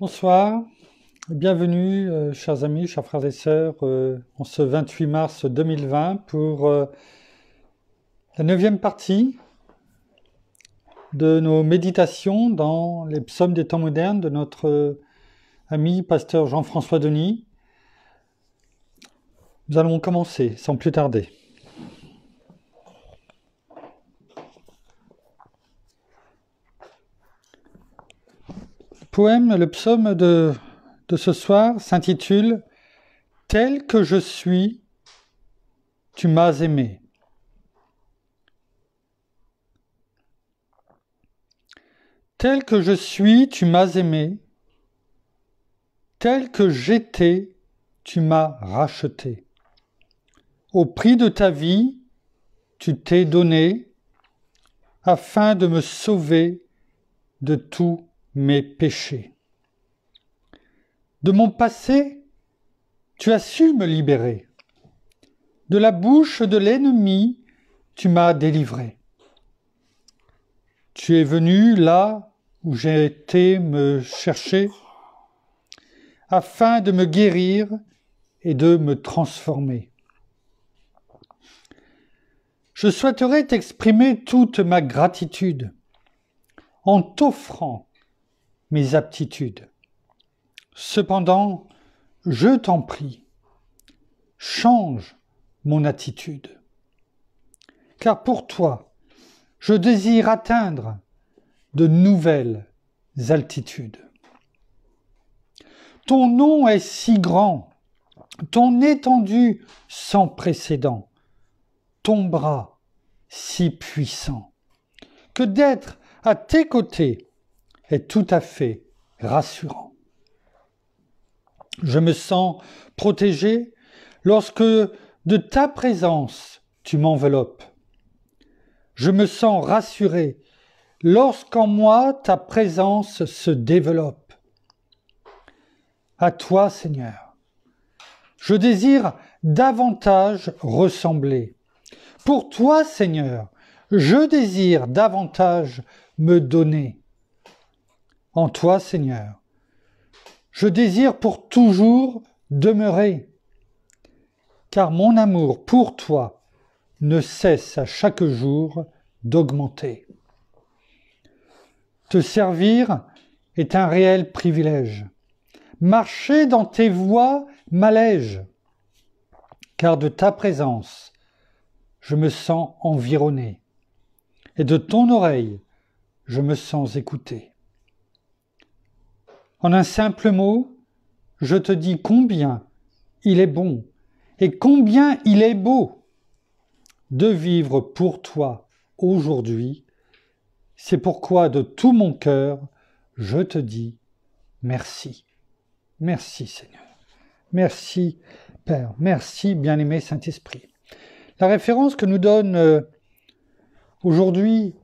Bonsoir, bienvenue euh, chers amis, chers frères et sœurs, euh, en ce 28 mars 2020 pour euh, la neuvième partie de nos méditations dans les psaumes des temps modernes de notre ami pasteur Jean-François Denis. Nous allons commencer sans plus tarder. poème, le psaume de, de ce soir s'intitule Tel que je suis, tu m'as aimé. Tel que je suis, tu m'as aimé. Tel que j'étais, tu m'as racheté. Au prix de ta vie, tu t'es donné afin de me sauver de tout mes péchés. De mon passé, tu as su me libérer. De la bouche de l'ennemi, tu m'as délivré. Tu es venu là où j'ai été me chercher, afin de me guérir et de me transformer. Je souhaiterais t'exprimer toute ma gratitude en t'offrant mes aptitudes. Cependant, je t'en prie, change mon attitude. Car pour toi, je désire atteindre de nouvelles altitudes. Ton nom est si grand, ton étendue sans précédent, ton bras si puissant, que d'être à tes côtés est tout à fait rassurant. Je me sens protégé lorsque de ta présence tu m'enveloppes. Je me sens rassuré lorsqu'en moi ta présence se développe. À toi, Seigneur, je désire davantage ressembler. Pour toi, Seigneur, je désire davantage me donner en toi, Seigneur. Je désire pour toujours demeurer, car mon amour pour toi ne cesse à chaque jour d'augmenter. Te servir est un réel privilège. Marcher dans tes voies m'allège, car de ta présence, je me sens environné, et de ton oreille, je me sens écouté. En un simple mot, je te dis combien il est bon et combien il est beau de vivre pour toi aujourd'hui. C'est pourquoi de tout mon cœur, je te dis merci. Merci Seigneur. Merci Père. Merci bien-aimé Saint-Esprit. La référence que nous donne euh, aujourd'hui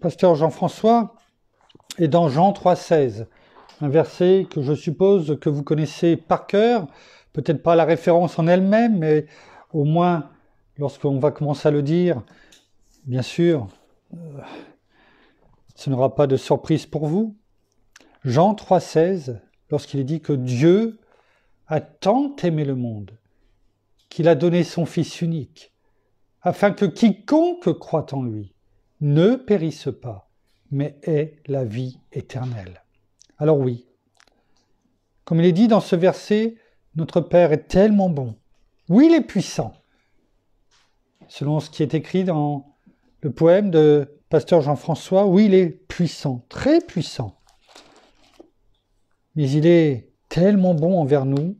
pasteur Jean-François est dans Jean 3,16 un verset que je suppose que vous connaissez par cœur, peut-être pas la référence en elle-même, mais au moins lorsqu'on va commencer à le dire, bien sûr, euh, ce n'aura pas de surprise pour vous. Jean 3,16, lorsqu'il est dit que Dieu a tant aimé le monde qu'il a donné son Fils unique, afin que quiconque croit en lui ne périsse pas, mais ait la vie éternelle. Alors oui, comme il est dit dans ce verset, notre Père est tellement bon. Oui, il est puissant, selon ce qui est écrit dans le poème de Pasteur Jean-François. Oui, il est puissant, très puissant. Mais il est tellement bon envers nous,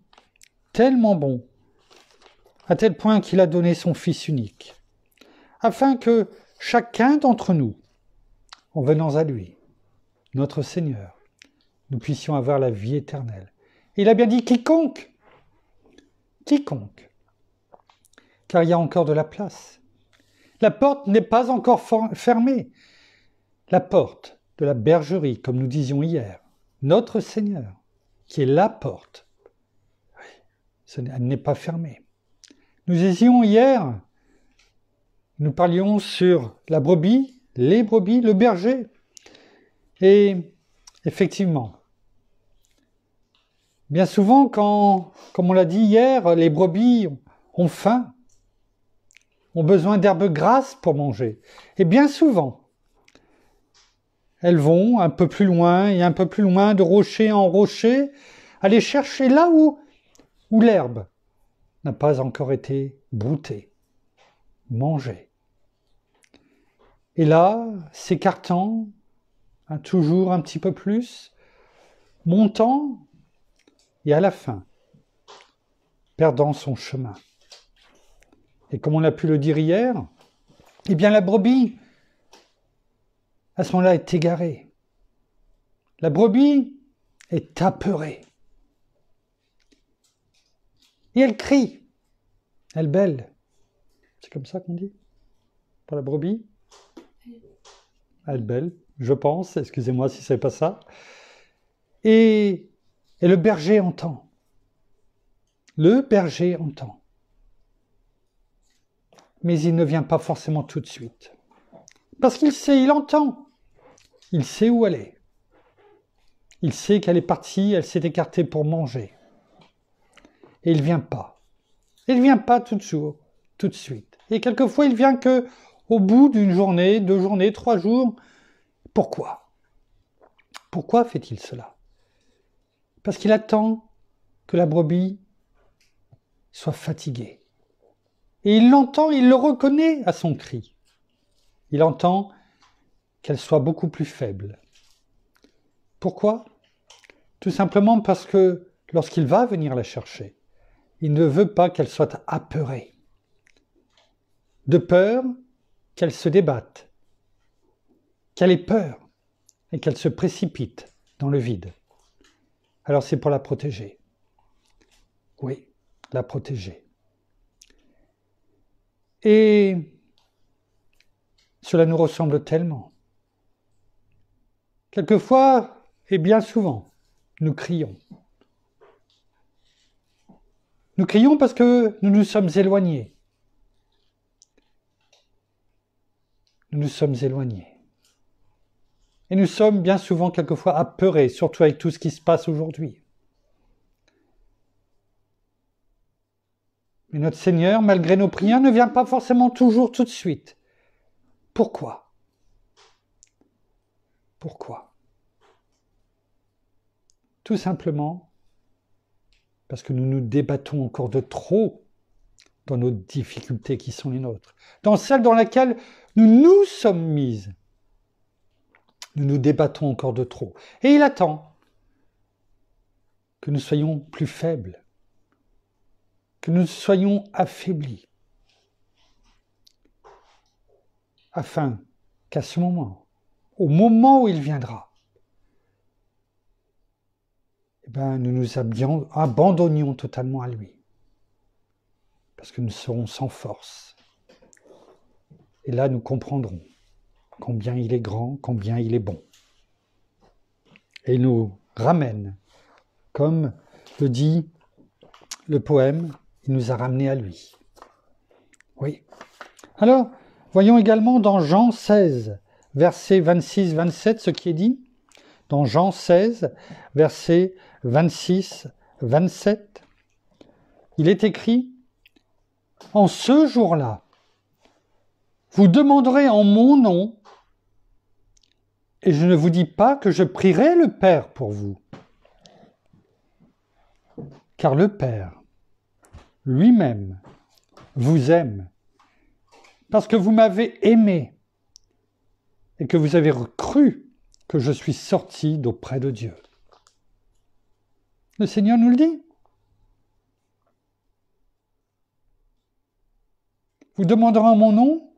tellement bon, à tel point qu'il a donné son Fils unique, afin que chacun d'entre nous, en venant à lui, notre Seigneur, nous puissions avoir la vie éternelle. il a bien dit quiconque, quiconque, car il y a encore de la place. La porte n'est pas encore fermée. La porte de la bergerie, comme nous disions hier, notre Seigneur, qui est la porte, elle n'est pas fermée. Nous disions hier, nous parlions sur la brebis, les brebis, le berger. Et effectivement, Bien souvent, quand, comme on l'a dit hier, les brebis ont faim, ont besoin d'herbes grasses pour manger. Et bien souvent, elles vont un peu plus loin et un peu plus loin, de rocher en rocher, aller chercher là où, où l'herbe n'a pas encore été broutée, mangée. Et là, s'écartant, hein, toujours un petit peu plus, montant et à la fin, perdant son chemin. Et comme on a pu le dire hier, eh bien la brebis, à ce moment-là, est égarée. La brebis est apeurée. Et elle crie, elle belle. C'est comme ça qu'on dit Pour la brebis Elle belle, je pense, excusez-moi si n'est pas ça. Et et le berger entend. Le berger entend. Mais il ne vient pas forcément tout de suite. Parce qu'il sait, il entend. Il sait où elle est, Il sait qu'elle est partie, elle s'est écartée pour manger. Et il ne vient pas. Il ne vient pas tout de suite, tout de suite. Et quelquefois, il vient que au bout d'une journée, deux journées, trois jours. Pourquoi Pourquoi fait-il cela parce qu'il attend que la brebis soit fatiguée. Et il l'entend, il le reconnaît à son cri. Il entend qu'elle soit beaucoup plus faible. Pourquoi Tout simplement parce que lorsqu'il va venir la chercher, il ne veut pas qu'elle soit apeurée. De peur qu'elle se débatte, qu'elle ait peur et qu'elle se précipite dans le vide. Alors c'est pour la protéger. Oui, la protéger. Et cela nous ressemble tellement. Quelquefois, et bien souvent, nous crions. Nous crions parce que nous nous sommes éloignés. Nous nous sommes éloignés. Et nous sommes bien souvent quelquefois apeurés, surtout avec tout ce qui se passe aujourd'hui. Mais notre Seigneur, malgré nos prières, ne vient pas forcément toujours tout de suite. Pourquoi Pourquoi Tout simplement parce que nous nous débattons encore de trop dans nos difficultés qui sont les nôtres, dans celles dans lesquelles nous nous sommes mises. Nous nous débattons encore de trop. Et il attend que nous soyons plus faibles, que nous soyons affaiblis, afin qu'à ce moment, au moment où il viendra, eh ben, nous nous abandonnions totalement à lui, parce que nous serons sans force. Et là, nous comprendrons combien il est grand, combien il est bon. Et nous ramène, comme le dit le poème, il nous a ramenés à lui. Oui. Alors, voyons également dans Jean 16, verset 26-27, ce qui est dit. Dans Jean 16, verset 26-27, il est écrit, En ce jour-là, vous demanderez en mon nom, et je ne vous dis pas que je prierai le Père pour vous. Car le Père lui-même vous aime, parce que vous m'avez aimé et que vous avez cru que je suis sorti d'auprès de Dieu. Le Seigneur nous le dit. Vous demanderez en mon nom,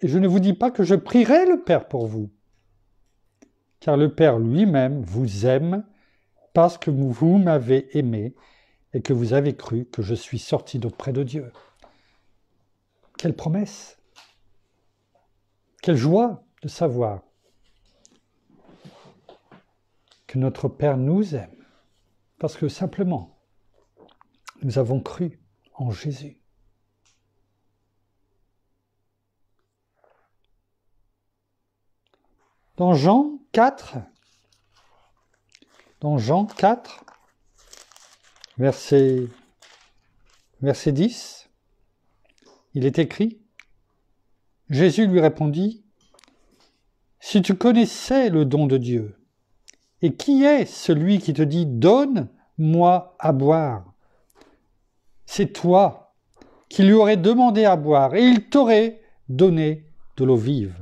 et je ne vous dis pas que je prierai le Père pour vous car le Père lui-même vous aime parce que vous m'avez aimé et que vous avez cru que je suis sorti d'auprès de Dieu. Quelle promesse Quelle joie de savoir que notre Père nous aime, parce que simplement, nous avons cru en Jésus. Dans Jean 4, dans Jean verset, verset 10, il est écrit, Jésus lui répondit, Si tu connaissais le don de Dieu, et qui est celui qui te dit, Donne-moi à boire C'est toi qui lui aurais demandé à boire, et il t'aurait donné de l'eau vive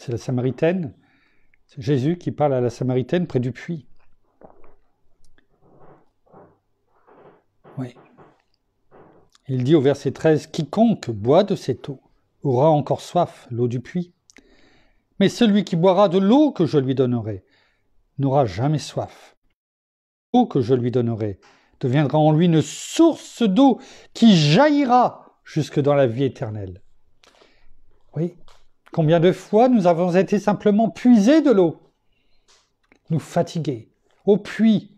c'est la Samaritaine. C'est Jésus qui parle à la Samaritaine près du puits. Oui. Il dit au verset 13, Quiconque boit de cette eau aura encore soif, l'eau du puits. Mais celui qui boira de l'eau que je lui donnerai n'aura jamais soif. L'eau que je lui donnerai deviendra en lui une source d'eau qui jaillira jusque dans la vie éternelle. Oui, Combien de fois nous avons été simplement puisés de l'eau, nous fatigués, au puits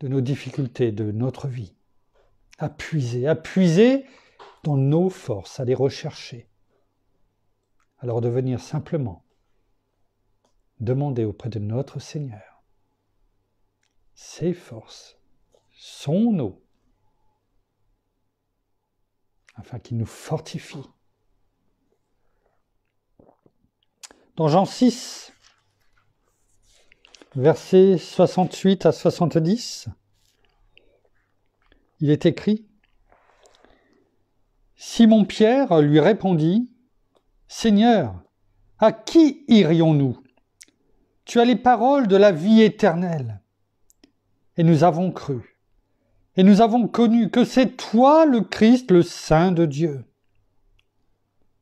de nos difficultés, de notre vie, à puiser, à puiser dans nos forces, à les rechercher, alors de venir simplement demander auprès de notre Seigneur ses forces, son eau, afin qu'il nous fortifie. Dans Jean 6, versets 68 à 70, il est écrit Simon Pierre lui répondit Seigneur, à qui irions-nous Tu as les paroles de la vie éternelle. Et nous avons cru et nous avons connu que c'est toi le Christ, le Saint de Dieu.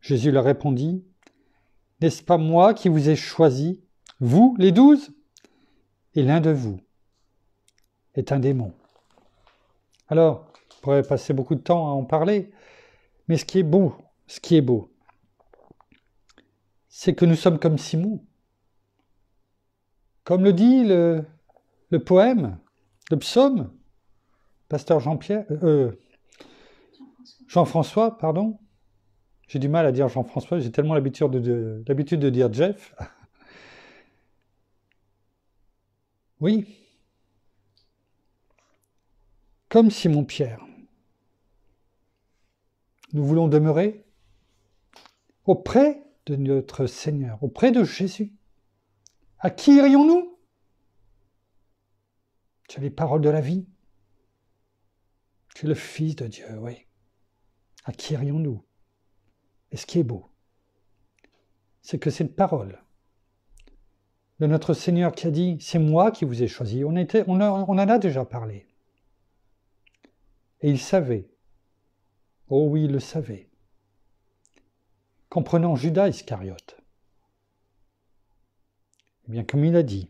Jésus leur répondit, N'est-ce pas moi qui vous ai choisi, vous les douze Et l'un de vous est un démon. Alors, on pourrait passer beaucoup de temps à en parler, mais ce qui est beau, ce qui est beau, c'est que nous sommes comme Simon. Comme le dit le, le poème, le psaume, Pasteur Jean-Pierre, euh, euh, Jean-François, pardon. J'ai du mal à dire Jean-François, j'ai tellement l'habitude de, dire Jeff. Oui. Comme Simon-Pierre, nous voulons demeurer auprès de notre Seigneur, auprès de Jésus. À qui irions-nous as les paroles de la vie. Tu es le Fils de Dieu, oui. qui irions nous Et ce qui est beau, c'est que cette parole de notre Seigneur qui a dit C'est moi qui vous ai choisi, on, était, on, en a déjà parlé. Et il savait, oh oui, il le savait, Comprenant Judas Iscariote, eh bien, comme il a dit,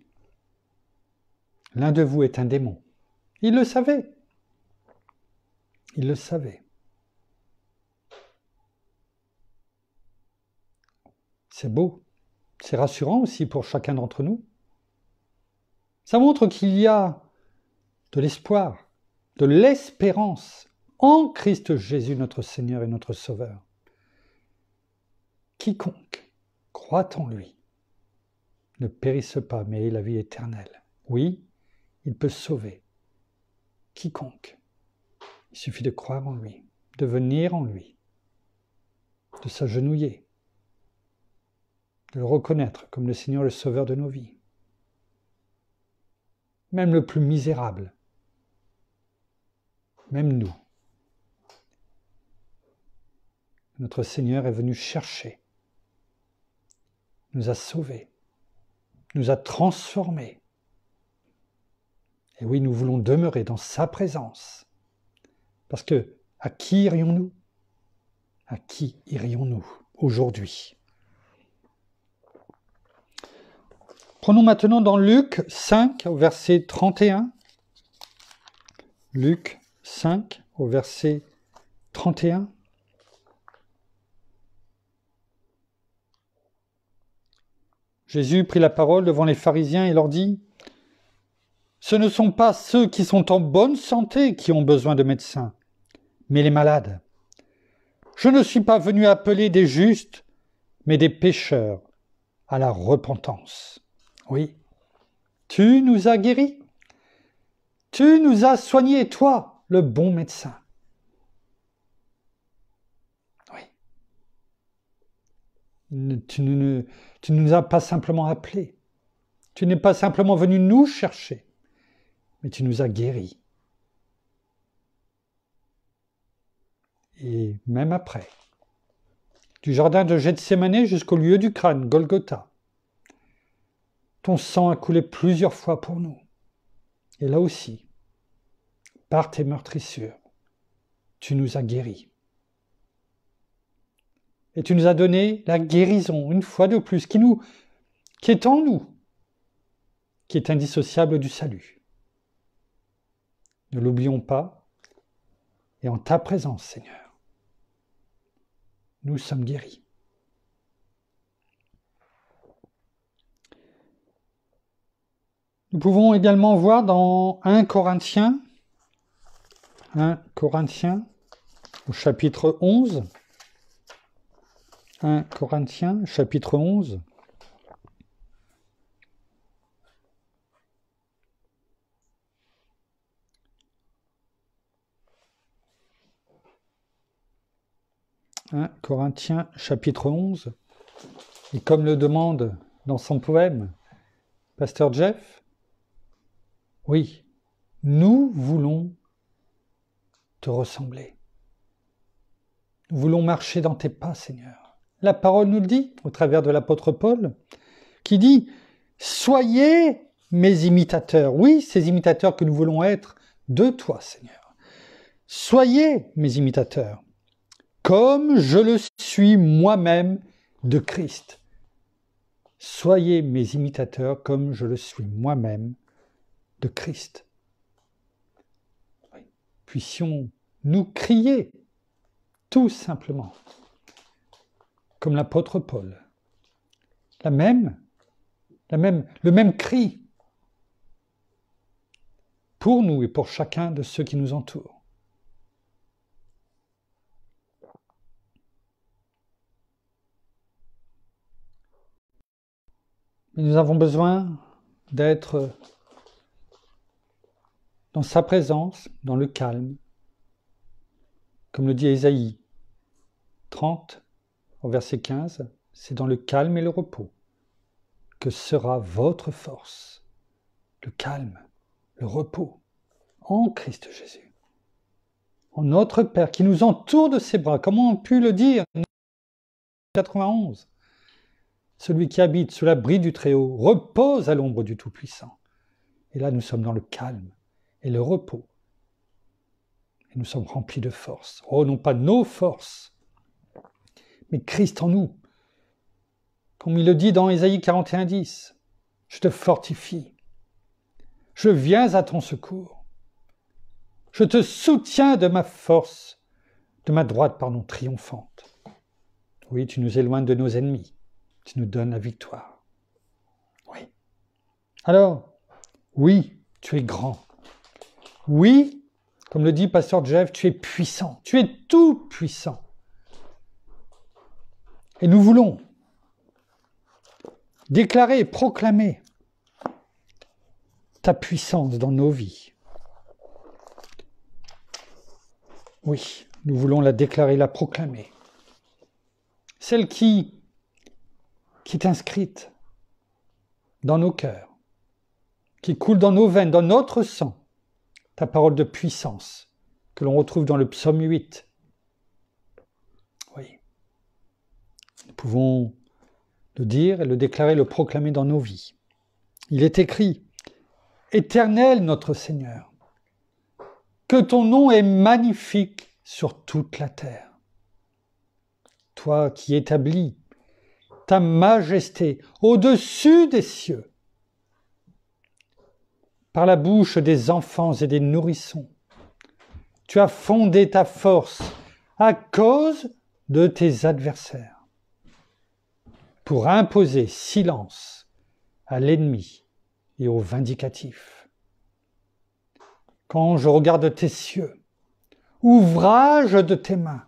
l'un de vous est un démon. Il le savait. Il le savait. C'est beau. C'est rassurant aussi pour chacun d'entre nous. Ça montre qu'il y a de l'espoir, de l'espérance en Christ Jésus notre Seigneur et notre Sauveur. Quiconque croit en lui ne périsse pas, mais ait la vie éternelle. Oui, il peut sauver quiconque. Il suffit de croire en lui, de venir en lui, de s'agenouiller, de le reconnaître comme le Seigneur le Sauveur de nos vies. Même le plus misérable, même nous. Notre Seigneur est venu chercher, nous a sauvés, nous a transformés. Et oui, nous voulons demeurer dans sa présence parce que à qui irions-nous À qui irions-nous aujourd'hui Prenons maintenant dans Luc 5 au verset 31. Luc 5 au verset 31. Jésus prit la parole devant les pharisiens et leur dit Ce ne sont pas ceux qui sont en bonne santé qui ont besoin de médecins, mais les malades. Je ne suis pas venu appeler des justes, mais des pécheurs à la repentance. Oui, tu nous as guéris, tu nous as soignés, toi, le bon médecin. Oui, tu ne, tu nous as pas simplement appelés, tu n'es pas simplement venu nous chercher, mais tu nous as guéris. et même après. Du jardin de Gethsemane jusqu'au lieu du crâne, Golgotha. Ton sang a coulé plusieurs fois pour nous. Et là aussi, par tes meurtrissures, tu nous as guéris. Et tu nous as donné la guérison, une fois de plus, qui, nous, qui est en nous, qui est indissociable du salut. Ne l'oublions pas, et en ta présence, Seigneur nous sommes guéris. Nous pouvons également voir dans 1 Corinthiens, 1 Corinthiens, au chapitre 11, 1 Corinthiens, chapitre 11, Hein, Corinthiens chapitre 11. Et comme le demande dans son poème Pasteur Jeff, oui, nous voulons te ressembler. Nous voulons marcher dans tes pas, Seigneur. La parole nous le dit au travers de l'apôtre Paul, qui dit, soyez mes imitateurs. Oui, ces imitateurs que nous voulons être de toi, Seigneur. Soyez mes imitateurs comme je le suis moi-même de Christ. Soyez mes imitateurs comme je le suis moi-même de Christ. Puissions-nous crier tout simplement, comme l'apôtre Paul. La même, la même, le même cri pour nous et pour chacun de ceux qui nous entourent. nous avons besoin d'être dans sa présence, dans le calme, comme le dit Ésaïe 30 au verset 15, c'est dans le calme et le repos que sera votre force, le calme, le repos, en Christ Jésus. En notre Père qui nous entoure de ses bras, comment on peut le dire 91 celui qui habite sous l'abri du Très-Haut repose à l'ombre du Tout-Puissant. Et là, nous sommes dans le calme et le repos. Et nous sommes remplis de force. Oh, non pas nos forces, mais Christ en nous. Comme il le dit dans Ésaïe 41.10, je te fortifie. Je viens à ton secours. Je te soutiens de ma force, de ma droite, pardon, triomphante. Oui, tu nous éloignes de nos ennemis tu nous donne la victoire. Oui. Alors, oui, tu es grand. Oui, comme le dit Pasteur Jeff, tu es puissant. Tu es tout puissant. Et nous voulons déclarer, proclamer ta puissance dans nos vies. Oui, nous voulons la déclarer, la proclamer. Celle qui qui est inscrite dans nos cœurs, qui coule dans nos veines, dans notre sang, ta parole de puissance que l'on retrouve dans le psaume 8. Oui. Nous pouvons le dire et le déclarer, le proclamer dans nos vies. Il est écrit, Éternel notre Seigneur, que ton nom est magnifique sur toute la terre. Toi qui établis ta majesté au-dessus des cieux, par la bouche des enfants et des nourrissons. Tu as fondé ta force à cause de tes adversaires, pour imposer silence à l'ennemi et au vindicatif. Quand je regarde tes cieux, ouvrage de tes mains,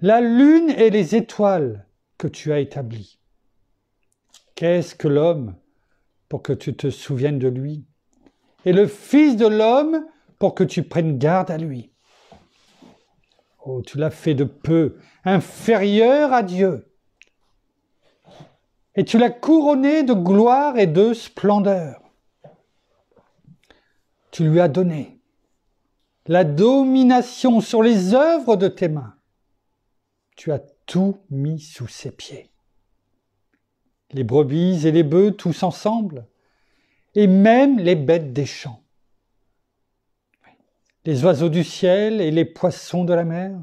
la lune et les étoiles que tu as établi. Qu'est-ce que l'homme pour que tu te souviennes de lui Et le Fils de l'homme pour que tu prennes garde à lui. Oh, tu l'as fait de peu, inférieur à Dieu. Et tu l'as couronné de gloire et de splendeur. Tu lui as donné la domination sur les œuvres de tes mains. Tu as tout mis sous ses pieds. Les brebis et les bœufs tous ensemble, et même les bêtes des champs. Les oiseaux du ciel et les poissons de la mer,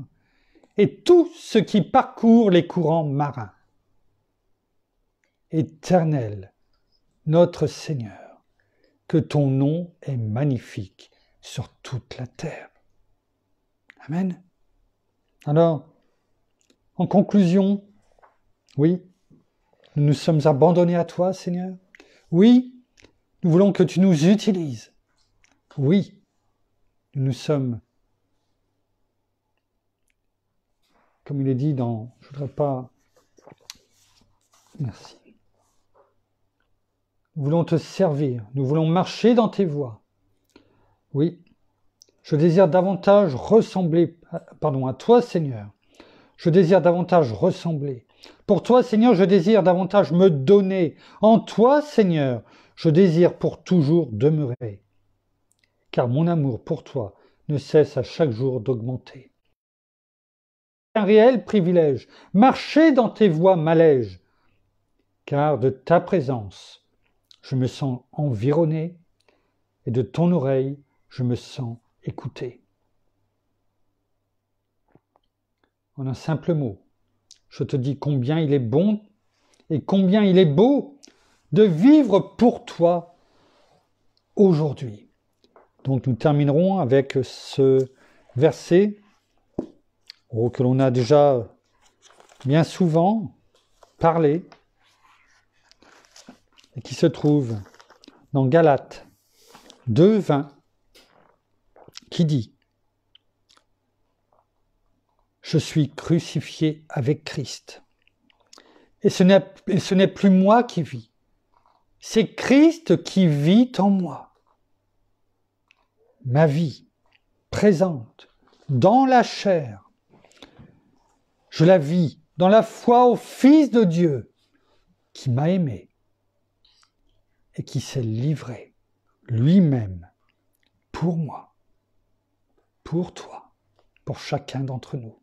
et tout ce qui parcourt les courants marins. Éternel, notre Seigneur, que ton nom est magnifique sur toute la terre. Amen. Alors, en conclusion, oui, nous nous sommes abandonnés à toi, Seigneur. Oui, nous voulons que tu nous utilises. Oui, nous nous sommes, comme il est dit dans, je voudrais pas, merci. Nous voulons te servir, nous voulons marcher dans tes voies. Oui, je désire davantage ressembler, pardon, à toi, Seigneur je désire davantage ressembler. Pour toi, Seigneur, je désire davantage me donner. En toi, Seigneur, je désire pour toujours demeurer. Car mon amour pour toi ne cesse à chaque jour d'augmenter. Un réel privilège, marcher dans tes voies m'allège, car de ta présence, je me sens environné, et de ton oreille, je me sens écouté. en un simple mot. Je te dis combien il est bon et combien il est beau de vivre pour toi aujourd'hui. Donc nous terminerons avec ce verset auquel oh, que l'on a déjà bien souvent parlé et qui se trouve dans Galates 2.20 qui dit je suis crucifié avec Christ. Et ce n'est plus moi qui vis, c'est Christ qui vit en moi. Ma vie présente dans la chair, je la vis dans la foi au Fils de Dieu qui m'a aimé et qui s'est livré lui-même pour moi, pour toi, pour chacun d'entre nous.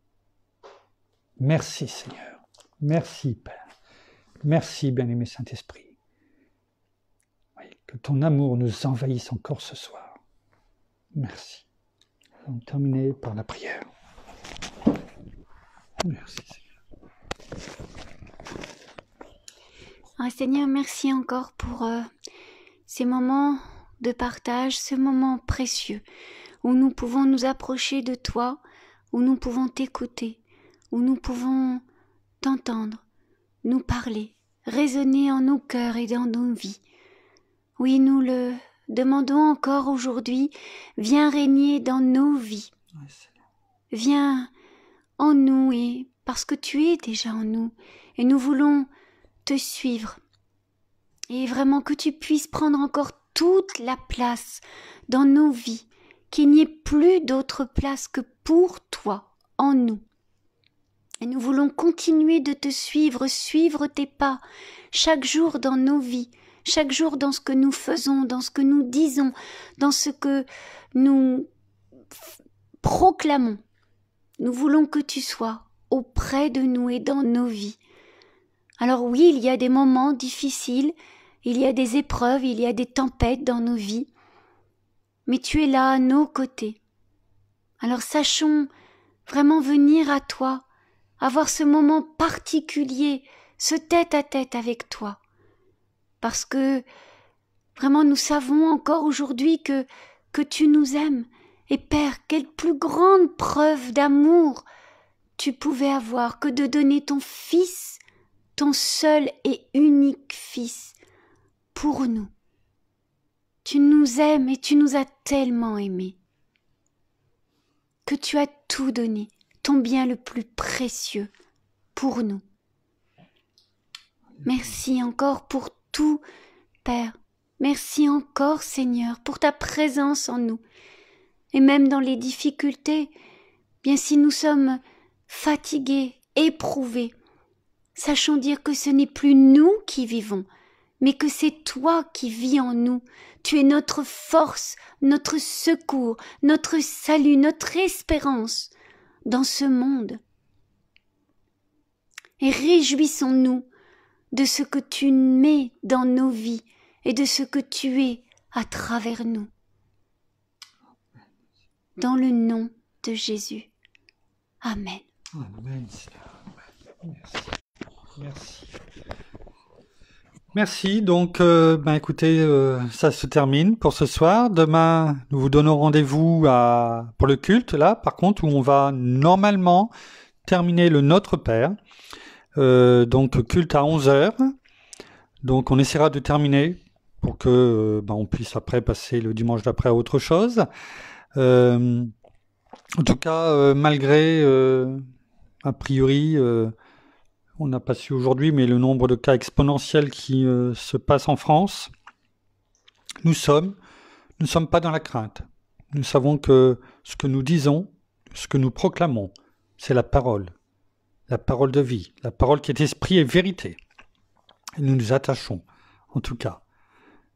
Merci Seigneur. Merci Père. Merci bien-aimé Saint-Esprit. que ton amour nous envahisse encore ce soir. Merci. Nous allons par la prière. Merci Seigneur. Ah, Seigneur, merci encore pour euh, ces moments de partage, ce moment précieux où nous pouvons nous approcher de toi, où nous pouvons t'écouter où nous pouvons t'entendre, nous parler, raisonner en nos cœurs et dans nos vies. Oui, nous le demandons encore aujourd'hui, viens régner dans nos vies. viens en nous et parce que tu es déjà en nous et nous voulons te suivre. Et vraiment que tu puisses prendre encore toute la place dans nos vies, qu'il n'y ait plus d'autre place que pour toi, en nous nous voulons continuer de te suivre, suivre tes pas, chaque jour dans nos vies, chaque jour dans ce que nous faisons, dans ce que nous disons, dans ce que nous proclamons. Nous voulons que tu sois auprès de nous et dans nos vies. Alors oui, il y a des moments difficiles, il y a des épreuves, il y a des tempêtes dans nos vies, mais tu es là à nos côtés. Alors sachons vraiment venir à toi, avoir ce moment particulier, ce tête-à-tête avec toi. Parce que vraiment nous savons encore aujourd'hui que, que tu nous aimes, et Père, quelle plus grande preuve d'amour tu pouvais avoir que de donner ton Fils, ton seul et unique Fils, pour nous. Tu nous aimes et tu nous as tellement aimés. Que tu as tout donné, ton bien le plus précieux pour nous. Merci encore pour tout, Père. Merci encore, Seigneur, pour ta présence en nous. Et même dans les difficultés, bien si nous sommes fatigués, éprouvés, sachons dire que ce n'est plus nous qui vivons, mais que c'est toi qui vis en nous. Tu es notre force, notre secours, notre salut, notre espérance dans ce monde. Et réjouissons-nous de ce que tu mets dans nos vies et de ce que tu es à travers nous. Dans le nom de Jésus. Amen. Merci. Donc, euh, ben, écoutez, euh, ça se termine pour ce soir. Demain, nous vous donnons rendez-vous pour le culte, là, par contre, où on va normalement terminer le Notre Père. Euh, donc, culte à 11h. Donc, on essaiera de terminer pour que ben, on puisse après passer le dimanche d'après à autre chose. en tout cas, malgré, a priori, on n'a pas su aujourd'hui, mais le nombre de cas exponentiels qui euh, se passent en France, nous sommes, nous ne sommes pas dans la crainte. Nous savons que ce que nous disons, ce que nous proclamons, c'est la parole, la parole de vie, la parole qui est esprit et vérité. Et nous nous attachons, en tout cas,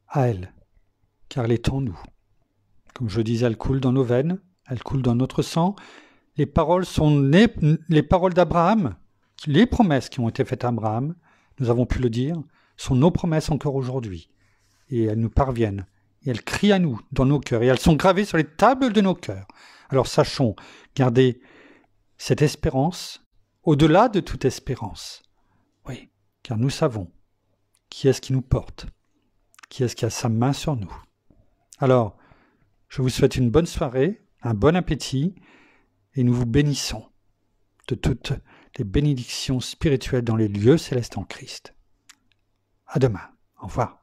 à elle, car elle est en nous. Comme je disais, elle coule dans nos veines, elle coule dans notre sang. Les paroles sont nées, les paroles d'Abraham, les promesses qui ont été faites à Abraham, nous avons pu le dire, sont nos promesses encore aujourd'hui. Et elles nous parviennent. Et elles crient à nous dans nos cœurs. Et elles sont gravées sur les tables de nos cœurs. Alors sachons garder cette espérance au-delà de toute espérance. Oui, car nous savons qui est-ce qui nous porte, qui est-ce qui a sa main sur nous. Alors, je vous souhaite une bonne soirée, un bon appétit, et nous vous bénissons de toutes des bénédictions spirituelles dans les lieux célestes en Christ. À demain. Au revoir.